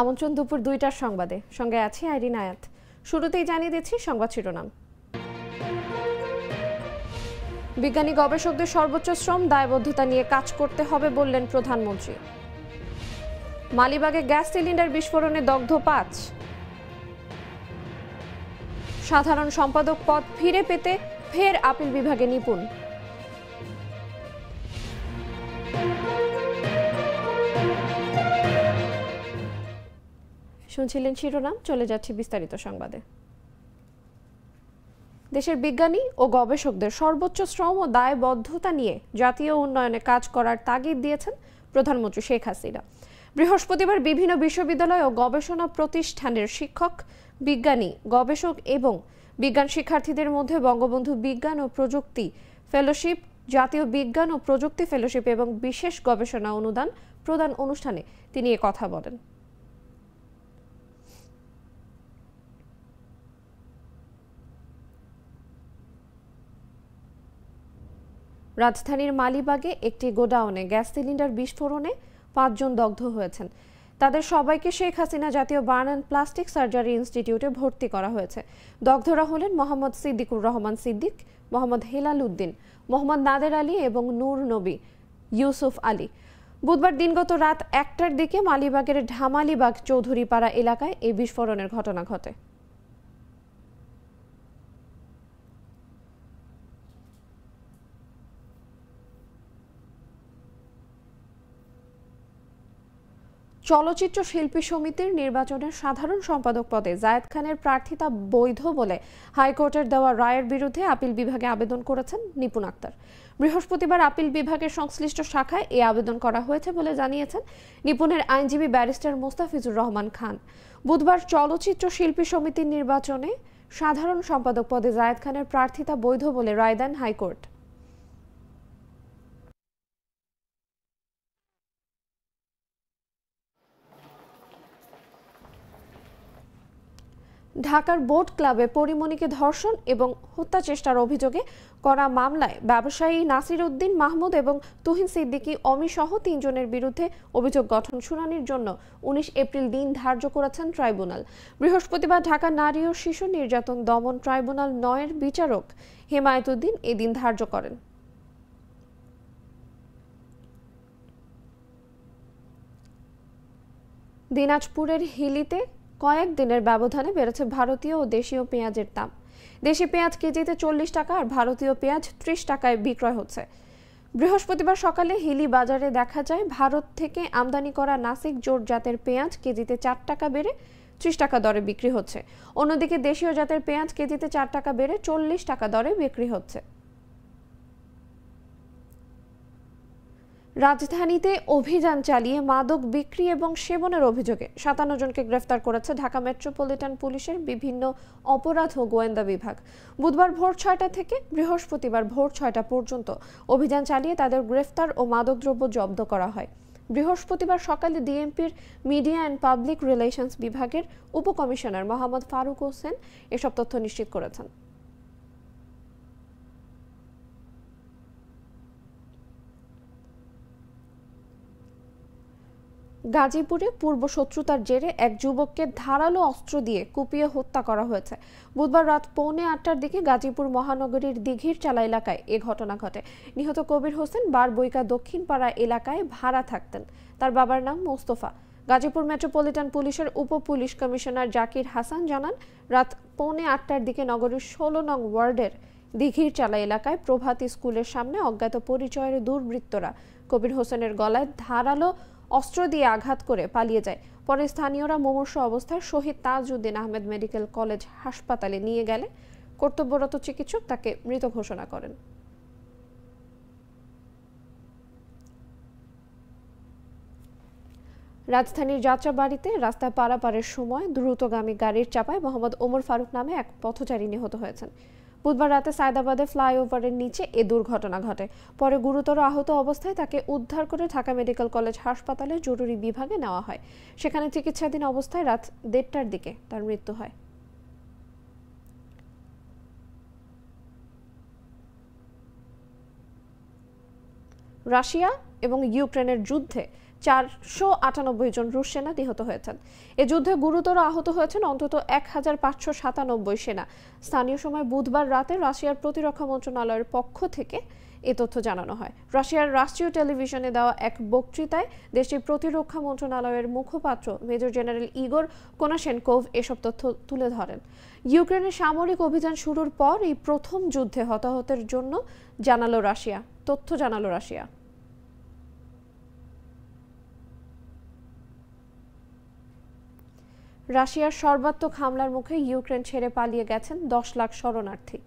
আমন্ত্রণ দুপুর দুইটার সংবাদে সঙ্গে আছি আইরিন আয়াত শুরুতেই জানিয়ে দিচ্ছি সংবাদ শিরোনাম বিজ্ঞানী গবেষকদের সর্বোচ্চ শ্রম দায়বদ্ধতা নিয়ে কাজ করতে হবে বললেন প্রধানমন্ত্রী মালিবাগে গ্যাস সিলিন্ডার বিস্ফোরণে দগ্ধ পাঁচ সাধারণ সম্পাদক পদ ফিরে পেতে ফের আপিল বিভাগে নিপুণ শুনছিলেন শিরোনাম চলে যাচ্ছি বিস্তারিত সংবাদে দেশের বিজ্ঞানী ও গবেষকদের সর্বোচ্চ শ্রম ও দায়বদ্ধতা নিয়ে জাতীয় উন্নয়নে কাজ করার তাগিদ দিয়েছেন প্রধানমন্ত্রী শেখ হাসিনা বৃহস্পতিবার বিভিন্ন বিশ্ববিদ্যালয় ও গবেষণা প্রতিষ্ঠানের শিক্ষক বিজ্ঞানী গবেষক এবং বিজ্ঞান শিক্ষার্থীদের মধ্যে বঙ্গবন্ধু বিজ্ঞান ও প্রযুক্তি ফেলোশিপ জাতীয় বিজ্ঞান ও প্রযুক্তি ফেলোশিপ এবং বিশেষ গবেষণা অনুদান প্রদান অনুষ্ঠানে তিনি কথা বলেন রাজধানীর মালিবাগে একটি গোডাউনে গ্যাস সিলিন্ডার বিস্ফোরণে পাঁচজন দগ্ধ হয়েছেন তাদের সবাইকে শেখ হাসিনা জাতীয় বার্ন অ্যান্ড প্লাস্টিক সার্জারি ইনস্টিটিউটে ভর্তি করা হয়েছে দগ্ধরা হলেন মোহাম্মদ সিদ্দিকুর রহমান সিদ্দিক মোহাম্মদ হেলাল উদ্দিন মোহাম্মদ নাদের আলী এবং নূর নবী ইউসুফ আলী বুধবার দিনগত রাত একটার দিকে মালিবাগের ঢামালিবাগ চৌধুরীপাড়া এলাকায় এই বিস্ফোরণের ঘটনা ঘটে চলচ্চিত্র শিল্পী সমিতির নির্বাচনের সাধারণ সম্পাদক পদে জায়েদ খানের প্রার্থিতা বৈধ বলে হাইকোর্টের দেওয়া রায়ের বিরুদ্ধে আপিল বিভাগে আবেদন করেছেন নিপুণ আক্তার বৃহস্পতিবার আপিল বিভাগের সংশ্লিষ্ট শাখায় এ আবেদন করা হয়েছে বলে জানিয়েছেন নিপুণের আইনজীবী ব্যারিস্টার মোস্তাফিজুর রহমান খান বুধবার চলচ্চিত্র শিল্পী সমিতির নির্বাচনে সাধারণ সম্পাদক পদে জায়েদ খানের প্রার্থিতা বৈধ বলে রায় দেন হাইকোর্ট ঢাকার বোট ক্লাবে পরিমণিকে ধর্ষণ এবং হত্যা চেষ্টার অভিযোগে করা মামলায় ব্যবসায়ী নাসির উদ্দিন মাহমুদ এবং তুহিন সিদ্দিকি অমি সহ তিনজনের বিরুদ্ধে অভিযোগ গঠন শুনানির জন্য উনিশ এপ্রিল দিন ধার্য করেছেন ট্রাইব্যুনাল বৃহস্পতিবার ঢাকা নারী ও শিশু নির্যাতন দমন ট্রাইব্যুনাল নয়ের বিচারক হেমায়ত উদ্দিন এদিন ধার্য করেন দিনাজপুরের হিলিতে কয়েক দিনের ব্যবধানে বেড়েছে ভারতীয় ও দেশীয় পেঁয়াজের দাম দেশি পেঁয়াজ কেজিতে চল্লিশ টাকা আর ভারতীয় পেঁয়াজ ত্রিশ টাকায় বিক্রয় হচ্ছে বৃহস্পতিবার সকালে হিলি বাজারে দেখা যায় ভারত থেকে আমদানি করা নাসিক জোট জাতের পেঁয়াজ কেজিতে চার টাকা বেড়ে ত্রিশ টাকা দরে বিক্রি হচ্ছে অন্যদিকে দেশীয় জাতের পেঁয়াজ কেজিতে চার টাকা বেড়ে চল্লিশ টাকা দরে বিক্রি হচ্ছে রাজধানীতে অভিযান চালিয়ে মাদক বিক্রি এবং সেবনের অভিযোগে সাতান্ন জনকে গ্রেফতার করেছে ঢাকা মেট্রোপলিটন পুলিশের বিভিন্ন অপরাধ ও গোয়েন্দা বিভাগ বুধবার ভোর ছয়টা থেকে বৃহস্পতিবার ভোর ছয়টা পর্যন্ত অভিযান চালিয়ে তাদের গ্রেফতার ও মাদকদ্রব্য জব্দ করা হয় বৃহস্পতিবার সকালে ডিএমপির মিডিয়া অ্যান্ড পাবলিক রিলেশনস বিভাগের উপকমিশনার মোহাম্মদ ফারুক হোসেন এসব তথ্য নিশ্চিত করেছেন গাজীপুরে পূর্ব শত্রুতার জেরে এক যুবককে ধারালো অস্ত্র দিয়ে কুপিয়ে হত্যা করা হয়েছে বুধবার রাত পৌনে আটটার দিকে গাজীপুর মহানগরীর দিঘির চালা এলাকায় এ ঘটনা ঘটে নিহত কবির হোসেন বারবইকা দক্ষিণপাড়া এলাকায় ভাড়া থাকতেন তার বাবার নাম মোস্তফা গাজীপুর মেট্রোপলিটন পুলিশের উপ পুলিশ কমিশনার জাকির হাসান জানান রাত পৌনে আটটার দিকে নগরীর ষোলো নং ওয়ার্ডের দিঘির চালা এলাকায় প্রভাতী স্কুলের সামনে অজ্ঞাত পরিচয়ের দুর্বৃত্তরা কবির হোসেনের গলায় ধারালো অস্ত্র দিয়ে আঘাত করে পালিয়ে যায় পরে স্থানীয়রা মুমূর্ষু অবস্থায় শহীদ তাজউদ্দিন আহমেদ মেডিকেল কলেজ হাসপাতালে নিয়ে গেলে কর্তব্যরত চিকিৎসক তাকে মৃত ঘোষণা করেন রাজধানীর যাত্রাবাড়িতে রাস্তা পারাপারের সময় দ্রুতগামী গাড়ির চাপায় মোহাম্মদ ওমর ফারুক নামে এক পথচারী নিহত হয়েছেন বুধবার রাতে সায়দাবাদে ফ্লাইওভারের নিচে এ দুর্ঘটনা ঘটে পরে গুরুতর আহত অবস্থায় তাকে উদ্ধার করে ঢাকা মেডিকেল কলেজ হাসপাতালে জরুরি বিভাগে নেওয়া হয় সেখানে চিকিৎসাধীন অবস্থায় রাত দেড়টার দিকে তার মৃত্যু হয় রাশিয়া এবং ইউক্রেনের যুদ্ধে চারশো আটানব্বই জন রুশ সেনা নিহত হয়েছেন এ যুদ্ধে গুরুতর আহত হয়েছেন অন্তত এক হাজার পাঁচশো সাতানব্বই সেনা স্থানীয় সময় বুধবার রাতে রাশিয়ার প্রতিরক্ষা মন্ত্রণালয়ের পক্ষ থেকে এ তথ্য জানানো হয় রাশিয়ার রাষ্ট্রীয় টেলিভিশনে দেওয়া এক বক্তৃতায় দেশটির প্রতিরক্ষা মন্ত্রণালয়ের মুখপাত্র মেজর জেনারেল ইগোর কোনাশেনকোভ এসব তথ্য তুলে ধরেন ইউক্রেনের সামরিক অভিযান শুরুর পর এই প্রথম যুদ্ধে হতাহতের জন্য জানালো রাশিয়া তথ্য জানালো রাশিয়া রাশিয়ার সর্বাত্মক হামলার মুখে ইউক্রেন ছেড়ে পালিয়ে গেছেন দশ লাখ শরণার্থী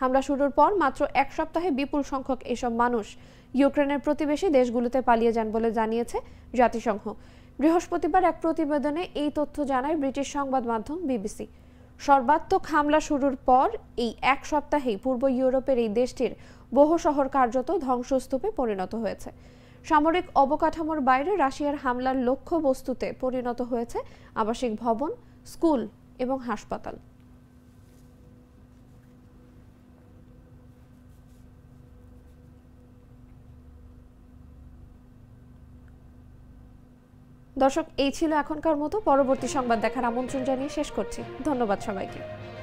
হামলা শুরুর পর মাত্র এক সপ্তাহে বিপুল সংখ্যক এসব মানুষ ইউক্রেনের প্রতিবেশী দেশগুলোতে পালিয়ে যান বলে জানিয়েছে জাতিসংঘ বৃহস্পতিবার এক প্রতিবেদনে এই তথ্য জানায় ব্রিটিশ সংবাদ মাধ্যম বিবিসি সর্বাত্মক হামলা শুরুর পর এই এক সপ্তাহেই পূর্ব ইউরোপের এই দেশটির বহু শহর কার্যত ধ্বংসস্তূপে পরিণত হয়েছে সামরিক অবকাঠামোর বাইরে রাশিয়ার হামলার লক্ষ্যবস্তুতে পরিণত হয়েছে আবাসিক ভবন স্কুল এবং হাসপাতাল দর্শক এই ছিল এখনকার মতো পরবর্তী সংবাদ দেখার আমন্ত্রণ জানিয়ে শেষ করছি ধন্যবাদ সবাইকে